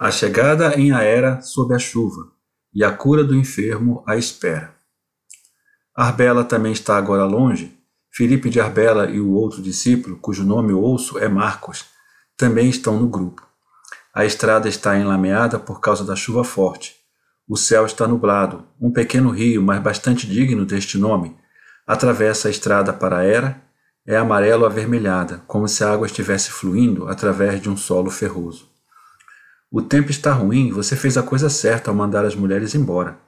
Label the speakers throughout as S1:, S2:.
S1: A chegada em a era sob a chuva e a cura do enfermo à espera. Arbela também está agora longe. Felipe de Arbela e o outro discípulo, cujo nome eu ouço é Marcos, também estão no grupo. A estrada está enlameada por causa da chuva forte. O céu está nublado. Um pequeno rio, mas bastante digno deste nome, atravessa a estrada para a Era. É amarelo avermelhada, como se a água estivesse fluindo através de um solo ferroso. O tempo está ruim, você fez a coisa certa ao mandar as mulheres embora.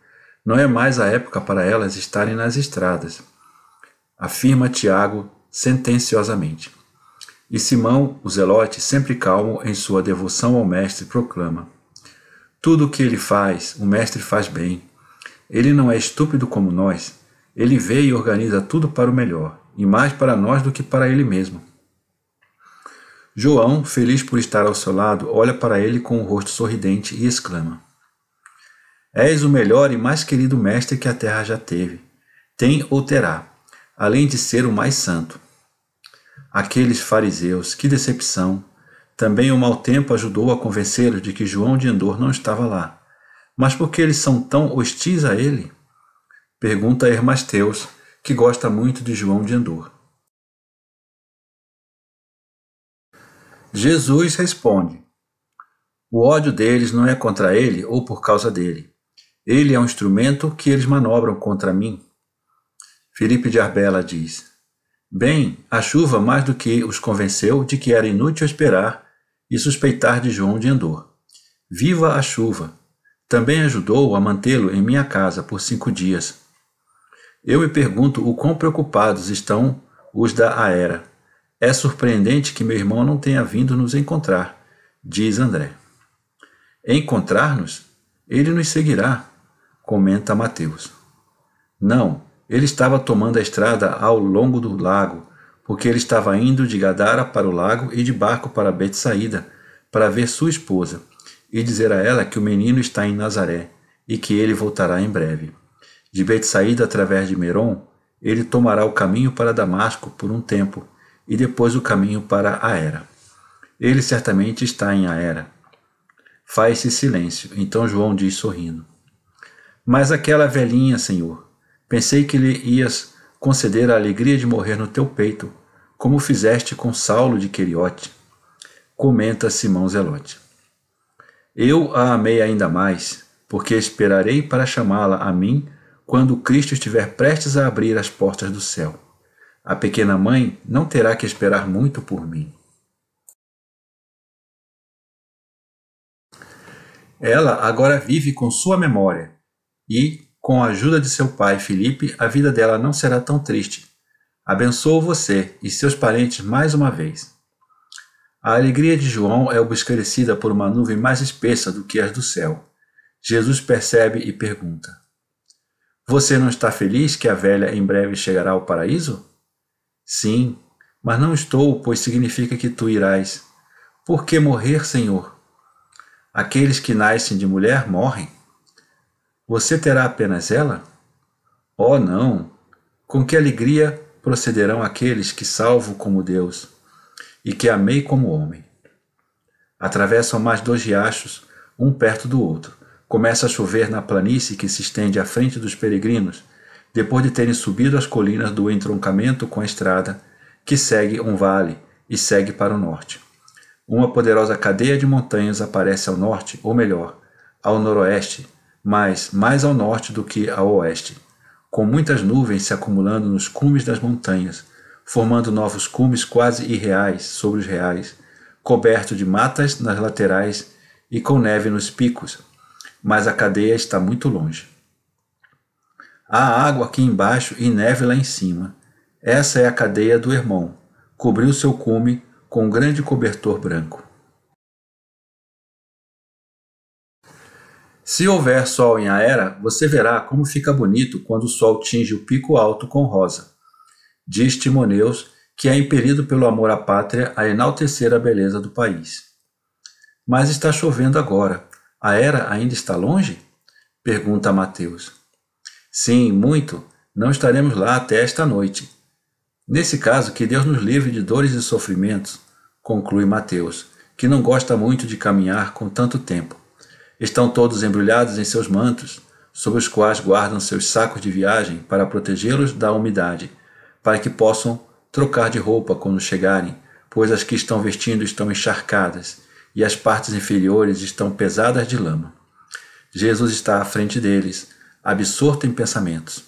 S1: Não é mais a época para elas estarem nas estradas, afirma Tiago sentenciosamente. E Simão, o zelote, sempre calmo em sua devoção ao Mestre, proclama: Tudo o que ele faz, o Mestre faz bem. Ele não é estúpido como nós. Ele vê e organiza tudo para o melhor, e mais para nós do que para ele mesmo. João, feliz por estar ao seu lado, olha para ele com o um rosto sorridente e exclama: És o melhor e mais querido mestre que a terra já teve, tem ou terá, além de ser o mais santo. Aqueles fariseus, que decepção! Também o mau tempo ajudou a convencê-los de que João de Endor não estava lá. Mas por que eles são tão hostis a ele? Pergunta Hermasteus, que gosta muito de João de Endor. Jesus responde: O ódio deles não é contra ele ou por causa dele. Ele é um instrumento que eles manobram contra mim. Felipe de Arbela diz: Bem, a chuva mais do que os convenceu de que era inútil esperar e suspeitar de João de Endor. Viva a chuva! Também ajudou a mantê-lo em minha casa por cinco dias. Eu me pergunto o quão preocupados estão os da Aera. É surpreendente que meu irmão não tenha vindo nos encontrar, diz André. Encontrar-nos? Ele nos seguirá, comenta Mateus. Não, ele estava tomando a estrada ao longo do lago, porque ele estava indo de Gadara para o lago e de barco para Betsaída, para ver sua esposa, e dizer a ela que o menino está em Nazaré e que ele voltará em breve. De Betsaída através de Meron, ele tomará o caminho para Damasco por um tempo e depois o caminho para a era. Ele certamente está em a era. Faz-se silêncio, então João diz sorrindo: Mas aquela velhinha, Senhor, pensei que lhe ias conceder a alegria de morrer no teu peito, como fizeste com Saulo de Queriote. Comenta Simão Zelote. Eu a amei ainda mais, porque esperarei para chamá-la a mim quando Cristo estiver prestes a abrir as portas do céu. A pequena mãe não terá que esperar muito por mim. Ela agora vive com sua memória e, com a ajuda de seu pai Felipe, a vida dela não será tão triste. Abençoo você e seus parentes mais uma vez. A alegria de João é obscurecida por uma nuvem mais espessa do que as do céu. Jesus percebe e pergunta: Você não está feliz que a velha em breve chegará ao paraíso? Sim, mas não estou, pois significa que tu irás. Por que morrer, Senhor? Aqueles que nascem de mulher morrem. Você terá apenas ela? Oh, não! Com que alegria procederão aqueles que salvo como Deus e que amei como homem. Atravessam mais dois riachos, um perto do outro. Começa a chover na planície que se estende à frente dos peregrinos, depois de terem subido as colinas do entroncamento com a estrada, que segue um vale e segue para o norte. Uma poderosa cadeia de montanhas aparece ao norte, ou melhor, ao noroeste, mas mais ao norte do que ao oeste, com muitas nuvens se acumulando nos cumes das montanhas, formando novos cumes quase irreais sobre os reais, coberto de matas nas laterais e com neve nos picos, mas a cadeia está muito longe. Há água aqui embaixo e neve lá em cima. Essa é a cadeia do irmão. Cobriu seu cume com um grande cobertor branco. Se houver sol em Aera, você verá como fica bonito quando o sol tinge o pico alto com rosa. Diz Timoneus que é impelido pelo amor à pátria a enaltecer a beleza do país. Mas está chovendo agora. A Era ainda está longe? Pergunta Mateus. Sim, muito, não estaremos lá até esta noite. Nesse caso, que Deus nos livre de dores e sofrimentos, conclui Mateus, que não gosta muito de caminhar com tanto tempo. Estão todos embrulhados em seus mantos, sob os quais guardam seus sacos de viagem para protegê-los da umidade, para que possam trocar de roupa quando chegarem, pois as que estão vestindo estão encharcadas e as partes inferiores estão pesadas de lama. Jesus está à frente deles, absorto em pensamentos.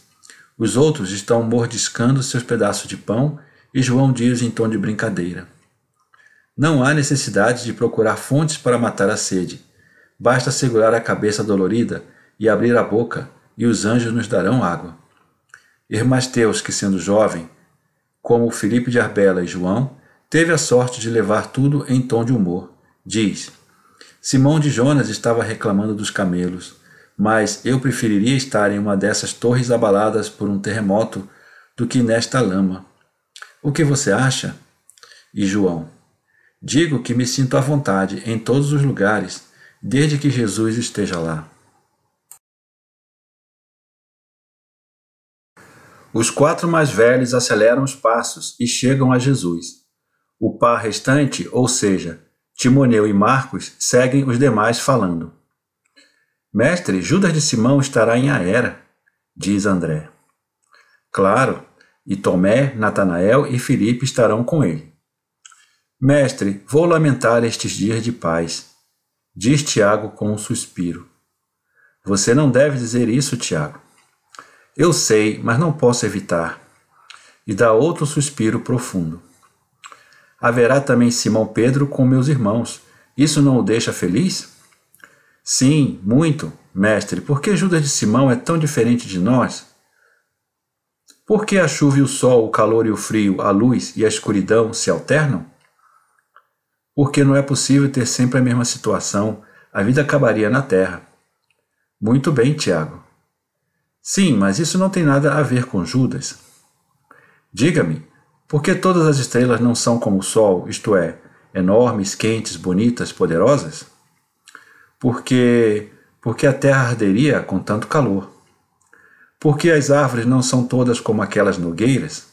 S1: Os outros estão mordiscando seus pedaços de pão e João diz em tom de brincadeira: Não há necessidade de procurar fontes para matar a sede. Basta segurar a cabeça dolorida e abrir a boca, e os anjos nos darão água. Teus, que sendo jovem, como Felipe de Arbela e João, teve a sorte de levar tudo em tom de humor, diz: Simão de Jonas estava reclamando dos camelos mas eu preferiria estar em uma dessas torres abaladas por um terremoto do que nesta lama. O que você acha? E João: Digo que me sinto à vontade em todos os lugares, desde que Jesus esteja lá. Os quatro mais velhos aceleram os passos e chegam a Jesus. O par restante, ou seja, Timoneu e Marcos, seguem os demais falando. Mestre, Judas de Simão estará em Aera, diz André. Claro, e Tomé, Natanael e Filipe estarão com ele. Mestre, vou lamentar estes dias de paz, diz Tiago com um suspiro. Você não deve dizer isso, Tiago. Eu sei, mas não posso evitar. E dá outro suspiro profundo. Haverá também Simão Pedro com meus irmãos. Isso não o deixa feliz? Sim, muito, mestre. Por que Judas de Simão é tão diferente de nós? Por que a chuva e o sol, o calor e o frio, a luz e a escuridão se alternam? Porque não é possível ter sempre a mesma situação, a vida acabaria na terra. Muito bem, Tiago. Sim, mas isso não tem nada a ver com Judas. Diga-me, por que todas as estrelas não são como o sol, isto é, enormes, quentes, bonitas, poderosas? porque porque a terra arderia com tanto calor. Porque as árvores não são todas como aquelas nogueiras?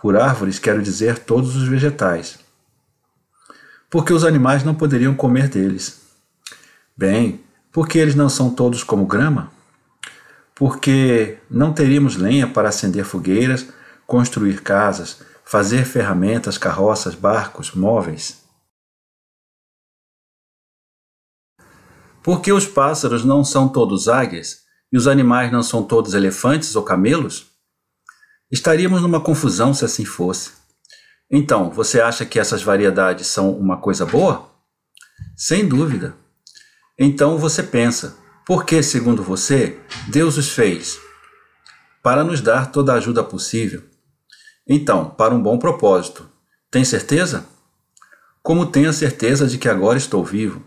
S1: Por árvores quero dizer todos os vegetais. Porque os animais não poderiam comer deles. Bem, porque eles não são todos como grama? Porque não teríamos lenha para acender fogueiras, construir casas, fazer ferramentas, carroças, barcos, móveis? Porque os pássaros não são todos águias e os animais não são todos elefantes ou camelos? Estaríamos numa confusão se assim fosse. Então, você acha que essas variedades são uma coisa boa? Sem dúvida. Então você pensa, por que, segundo você, Deus os fez? Para nos dar toda a ajuda possível. Então, para um bom propósito. Tem certeza? Como tenho a certeza de que agora estou vivo?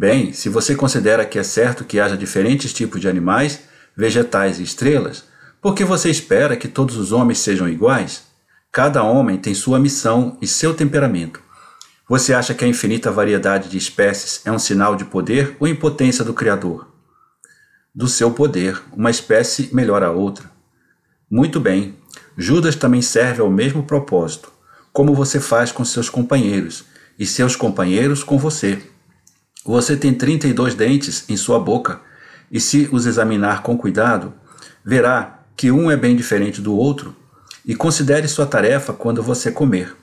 S1: Bem, se você considera que é certo que haja diferentes tipos de animais, vegetais e estrelas, por que você espera que todos os homens sejam iguais? Cada homem tem sua missão e seu temperamento. Você acha que a infinita variedade de espécies é um sinal de poder ou impotência do Criador? Do seu poder, uma espécie melhora a outra. Muito bem, Judas também serve ao mesmo propósito, como você faz com seus companheiros, e seus companheiros com você. Você tem 32 dentes em sua boca, e se os examinar com cuidado, verá que um é bem diferente do outro, e considere sua tarefa quando você comer.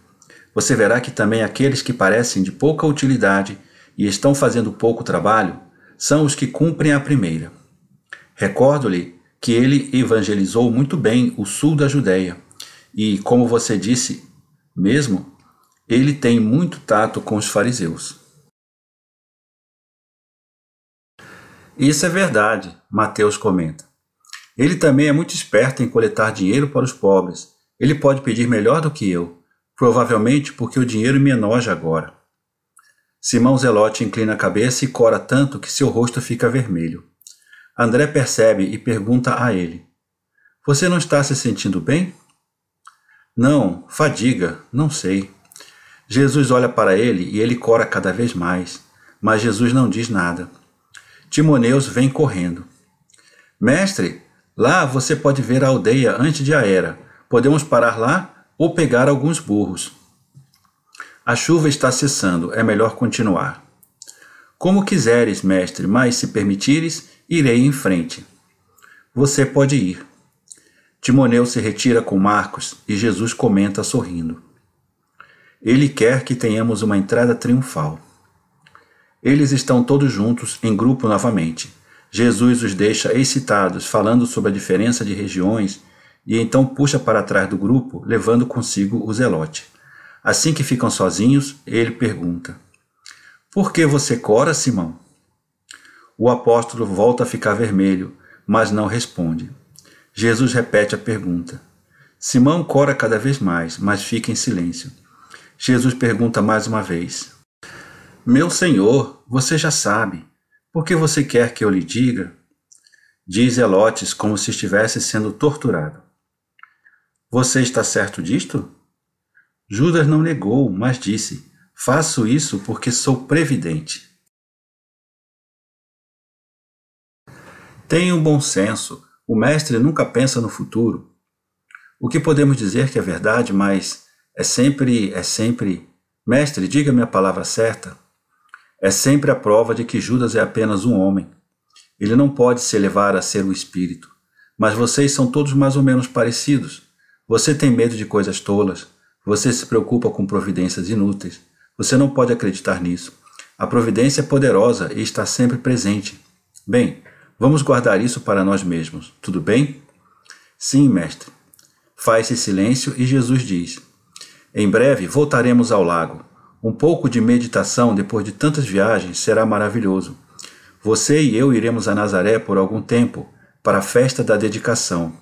S1: Você verá que também aqueles que parecem de pouca utilidade e estão fazendo pouco trabalho são os que cumprem a primeira. Recordo-lhe que ele evangelizou muito bem o sul da Judéia, e, como você disse mesmo, ele tem muito tato com os fariseus. Isso é verdade, Mateus comenta. Ele também é muito esperto em coletar dinheiro para os pobres. Ele pode pedir melhor do que eu, provavelmente porque o dinheiro é me enoja agora. Simão Zelote inclina a cabeça e cora tanto que seu rosto fica vermelho. André percebe e pergunta a ele: Você não está se sentindo bem? Não, fadiga, não sei. Jesus olha para ele e ele cora cada vez mais, mas Jesus não diz nada. Timoneus vem correndo. Mestre, lá você pode ver a aldeia antes de a era. Podemos parar lá ou pegar alguns burros. A chuva está cessando, é melhor continuar. Como quiseres, mestre, mas se permitires, irei em frente. Você pode ir. Timoneu se retira com Marcos e Jesus comenta sorrindo. Ele quer que tenhamos uma entrada triunfal. Eles estão todos juntos, em grupo novamente. Jesus os deixa excitados, falando sobre a diferença de regiões, e então puxa para trás do grupo, levando consigo o zelote. Assim que ficam sozinhos, ele pergunta: Por que você cora, Simão? O apóstolo volta a ficar vermelho, mas não responde. Jesus repete a pergunta. Simão cora cada vez mais, mas fica em silêncio. Jesus pergunta mais uma vez: meu senhor, você já sabe. Por que você quer que eu lhe diga? Diz Elotes como se estivesse sendo torturado. Você está certo disto? Judas não negou, mas disse: Faço isso porque sou previdente. Tenha um bom senso. O mestre nunca pensa no futuro. O que podemos dizer que é verdade, mas é sempre, é sempre, mestre, diga-me a palavra certa é sempre a prova de que Judas é apenas um homem. Ele não pode se elevar a ser o espírito. Mas vocês são todos mais ou menos parecidos. Você tem medo de coisas tolas. Você se preocupa com providências inúteis. Você não pode acreditar nisso. A providência é poderosa e está sempre presente. Bem, vamos guardar isso para nós mesmos, tudo bem? Sim, mestre. Faz-se silêncio e Jesus diz: Em breve voltaremos ao lago. Um pouco de meditação depois de tantas viagens será maravilhoso. Você e eu iremos a Nazaré por algum tempo para a festa da dedicação.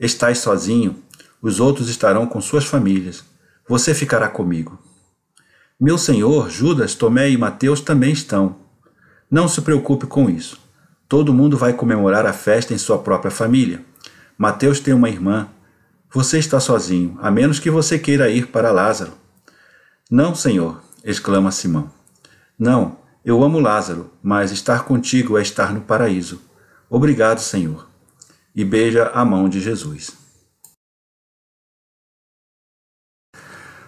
S1: Estás sozinho, os outros estarão com suas famílias. Você ficará comigo. Meu senhor, Judas, Tomé e Mateus também estão. Não se preocupe com isso. Todo mundo vai comemorar a festa em sua própria família. Mateus tem uma irmã. Você está sozinho, a menos que você queira ir para Lázaro não, Senhor, exclama Simão. Não, eu amo Lázaro, mas estar contigo é estar no paraíso. Obrigado, Senhor. E beija a mão de Jesus.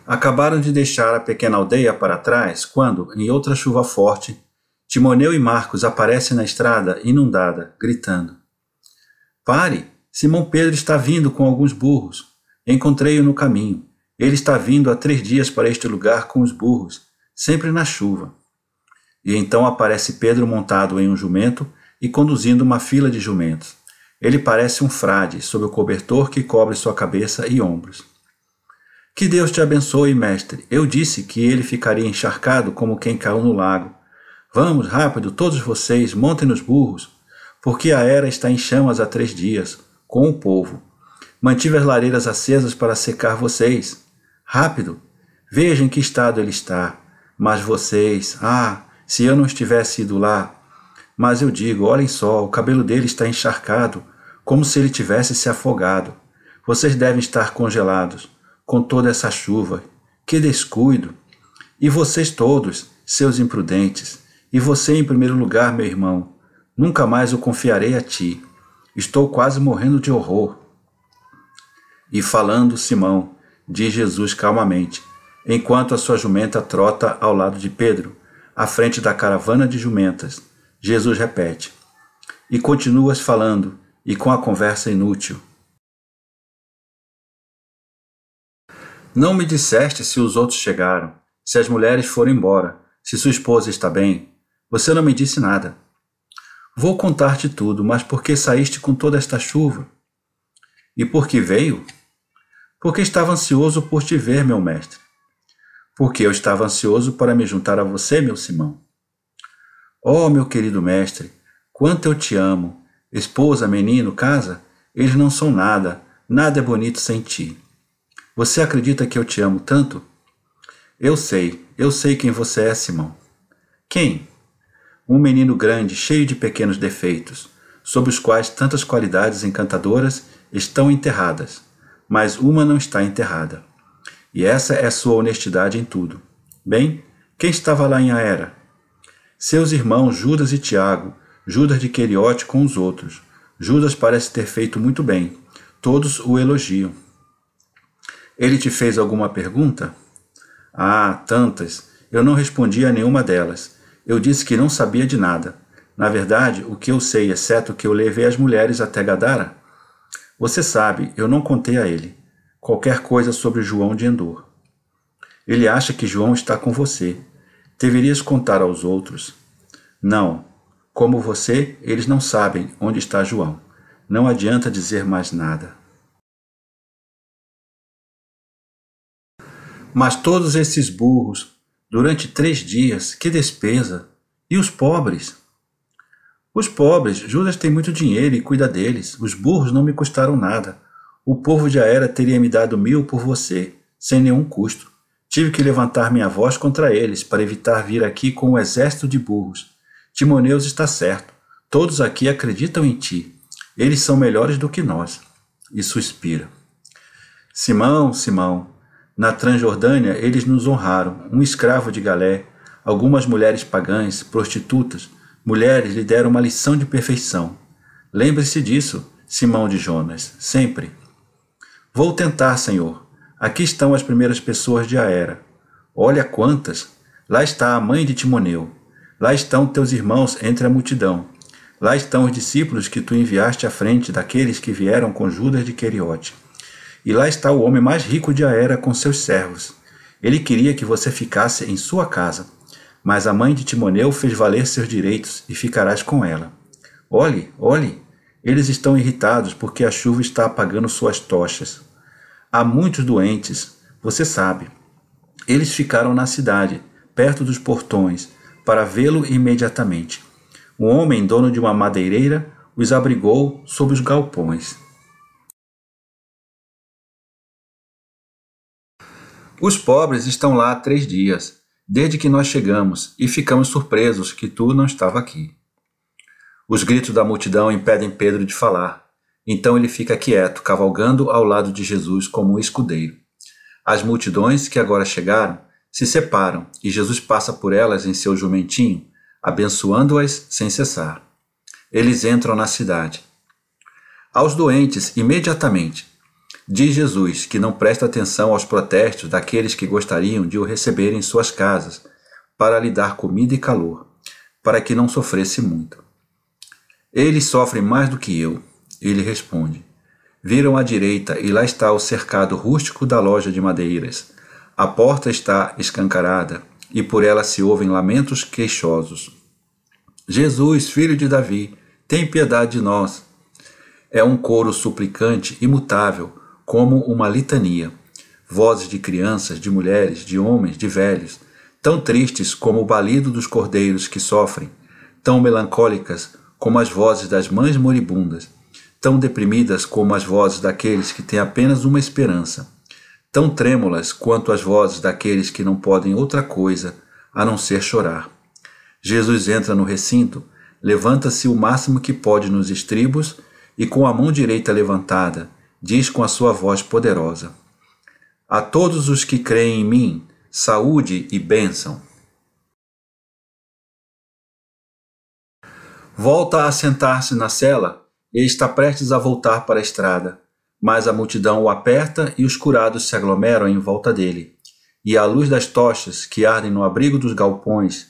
S1: Acabaram de deixar a pequena aldeia para trás quando, em outra chuva forte, Timoneu e Marcos aparecem na estrada inundada, gritando: Pare! Simão Pedro está vindo com alguns burros. Encontrei-o no caminho ele está vindo há três dias para este lugar com os burros, sempre na chuva. E então aparece Pedro montado em um jumento e conduzindo uma fila de jumentos. Ele parece um frade, sob o cobertor que cobre sua cabeça e ombros. Que Deus te abençoe, mestre. Eu disse que ele ficaria encharcado como quem caiu no lago. Vamos, rápido, todos vocês, montem nos burros, porque a era está em chamas há três dias, com o povo. Mantive as lareiras acesas para secar vocês. Rápido! Veja em que estado ele está. Mas vocês, ah, se eu não estivesse ido lá. Mas eu digo, olhem só, o cabelo dele está encharcado, como se ele tivesse se afogado. Vocês devem estar congelados, com toda essa chuva. Que descuido! E vocês todos, seus imprudentes, e você em primeiro lugar, meu irmão, nunca mais o confiarei a ti. Estou quase morrendo de horror. E falando, Simão diz Jesus calmamente, enquanto a sua jumenta trota ao lado de Pedro, à frente da caravana de jumentas. Jesus repete: E continuas falando, e com a conversa inútil. Não me disseste se os outros chegaram, se as mulheres foram embora, se sua esposa está bem. Você não me disse nada. Vou contar-te tudo, mas por que saíste com toda esta chuva? E por que veio? Porque estava ansioso por te ver, meu mestre. Porque eu estava ansioso para me juntar a você, meu Simão. Oh, meu querido mestre, quanto eu te amo. Esposa, menino, casa, eles não são nada, nada é bonito sem ti. Você acredita que eu te amo tanto? Eu sei, eu sei quem você é, Simão. Quem? Um menino grande, cheio de pequenos defeitos, sob os quais tantas qualidades encantadoras estão enterradas mas uma não está enterrada. E essa é sua honestidade em tudo. Bem, quem estava lá em Aera? Seus irmãos Judas e Tiago, Judas de Queriote com os outros. Judas parece ter feito muito bem. Todos o elogiam. Ele te fez alguma pergunta? Ah, tantas. Eu não respondi a nenhuma delas. Eu disse que não sabia de nada. Na verdade, o que eu sei, exceto que eu levei as mulheres até Gadara, você sabe, eu não contei a ele qualquer coisa sobre João de Endor. Ele acha que João está com você. Deverias contar aos outros. Não. Como você, eles não sabem onde está João. Não adianta dizer mais nada. Mas todos esses burros, durante três dias, que despesa! E os pobres? Os pobres, Judas tem muito dinheiro e cuida deles. Os burros não me custaram nada. O povo de Aera teria me dado mil por você, sem nenhum custo. Tive que levantar minha voz contra eles para evitar vir aqui com um exército de burros. Timoneus está certo. Todos aqui acreditam em ti. Eles são melhores do que nós. E suspira. Simão, Simão, na Transjordânia eles nos honraram, um escravo de Galé, algumas mulheres pagãs, prostitutas, Mulheres lhe deram uma lição de perfeição. Lembre-se disso, Simão de Jonas, sempre. Vou tentar, Senhor. Aqui estão as primeiras pessoas de Aera. Olha quantas! Lá está a mãe de Timoneu. Lá estão teus irmãos entre a multidão. Lá estão os discípulos que tu enviaste à frente daqueles que vieram com Judas de Queriote. E lá está o homem mais rico de Aera com seus servos. Ele queria que você ficasse em sua casa. Mas a mãe de Timoneu fez valer seus direitos e ficarás com ela. Olhe, olhe, eles estão irritados porque a chuva está apagando suas tochas. Há muitos doentes, você sabe. Eles ficaram na cidade, perto dos portões, para vê-lo imediatamente. Um homem, dono de uma madeireira, os abrigou sob os galpões. Os pobres estão lá há três dias desde que nós chegamos e ficamos surpresos que tu não estava aqui. Os gritos da multidão impedem Pedro de falar. Então ele fica quieto, cavalgando ao lado de Jesus como um escudeiro. As multidões que agora chegaram se separam e Jesus passa por elas em seu jumentinho, abençoando-as sem cessar. Eles entram na cidade. Aos doentes, imediatamente, diz Jesus, que não presta atenção aos protestos daqueles que gostariam de o receber em suas casas, para lhe dar comida e calor, para que não sofresse muito. Eles sofrem mais do que eu, ele responde. Viram à direita e lá está o cercado rústico da loja de madeiras. A porta está escancarada e por ela se ouvem lamentos queixosos. Jesus, filho de Davi, tem piedade de nós. É um coro suplicante, imutável, como uma litania. Vozes de crianças, de mulheres, de homens, de velhos, tão tristes como o balido dos cordeiros que sofrem, tão melancólicas como as vozes das mães moribundas, tão deprimidas como as vozes daqueles que têm apenas uma esperança, tão trêmulas quanto as vozes daqueles que não podem outra coisa a não ser chorar. Jesus entra no recinto, levanta-se o máximo que pode nos estribos e, com a mão direita levantada, diz com a sua voz poderosa: A todos os que creem em mim, saúde e bênção. Volta a sentar-se na cela e está prestes a voltar para a estrada, mas a multidão o aperta e os curados se aglomeram em volta dele. E a luz das tochas que ardem no abrigo dos galpões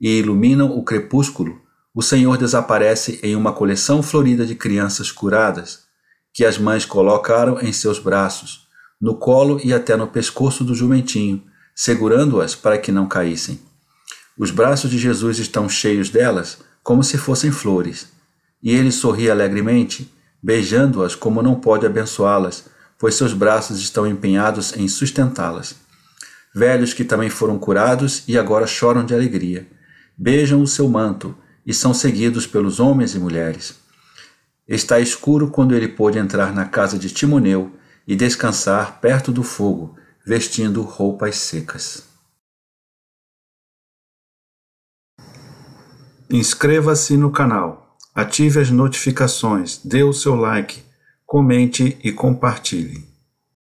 S1: e iluminam o crepúsculo, o Senhor desaparece em uma coleção florida de crianças curadas que as mães colocaram em seus braços, no colo e até no pescoço do jumentinho, segurando-as para que não caíssem. Os braços de Jesus estão cheios delas, como se fossem flores. E ele sorri alegremente, beijando-as como não pode abençoá-las, pois seus braços estão empenhados em sustentá-las. Velhos que também foram curados e agora choram de alegria, beijam o seu manto e são seguidos pelos homens e mulheres. Está escuro quando ele pôde entrar na casa de Timoneu e descansar perto do fogo, vestindo roupas secas. Inscreva-se no canal, ative as notificações, dê o seu like, comente e compartilhe.